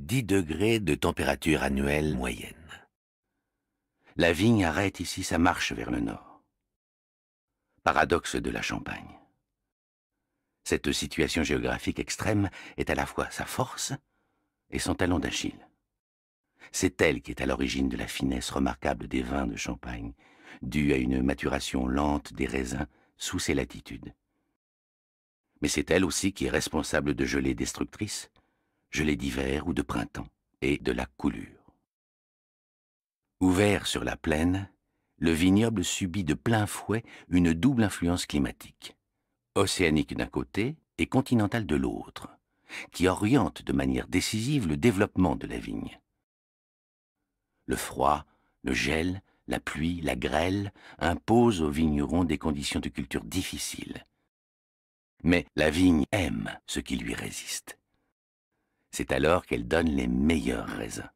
10 degrés de température annuelle moyenne. La vigne arrête ici sa marche vers le nord. Paradoxe de la Champagne. Cette situation géographique extrême est à la fois sa force et son talon d'Achille. C'est elle qui est à l'origine de la finesse remarquable des vins de Champagne, due à une maturation lente des raisins sous ces latitudes. Mais c'est elle aussi qui est responsable de gelées destructrices, gelée d'hiver ou de printemps, et de la coulure. Ouvert sur la plaine, le vignoble subit de plein fouet une double influence climatique, océanique d'un côté et continentale de l'autre, qui oriente de manière décisive le développement de la vigne. Le froid, le gel, la pluie, la grêle imposent aux vignerons des conditions de culture difficiles. Mais la vigne aime ce qui lui résiste. C'est alors qu'elle donne les meilleurs raisins.